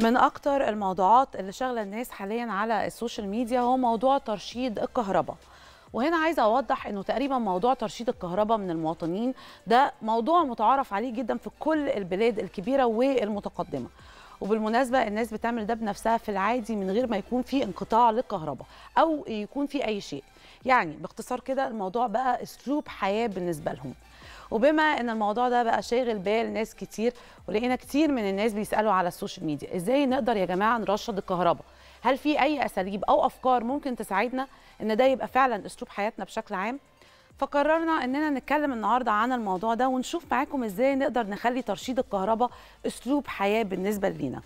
من اكتر الموضوعات اللي شغله الناس حاليا على السوشيال ميديا هو موضوع ترشيد الكهرباء وهنا عايزه اوضح انه تقريبا موضوع ترشيد الكهرباء من المواطنين ده موضوع متعارف عليه جدا في كل البلاد الكبيره والمتقدمه وبالمناسبه الناس بتعمل ده بنفسها في العادي من غير ما يكون في انقطاع للكهرباء او يكون في اي شيء يعني باختصار كده الموضوع بقى اسلوب حياه بالنسبه لهم وبما ان الموضوع ده بقى شاغل بال ناس كتير ولقينا كتير من الناس بيسالوا على السوشيال ميديا ازاي نقدر يا جماعه نرشد الكهرباء هل في اي اساليب او افكار ممكن تساعدنا ان ده يبقى فعلا اسلوب حياتنا بشكل عام فقررنا اننا نتكلم النهارده عن الموضوع ده ونشوف معاكم ازاي نقدر نخلي ترشيد الكهرباء اسلوب حياه بالنسبه لينا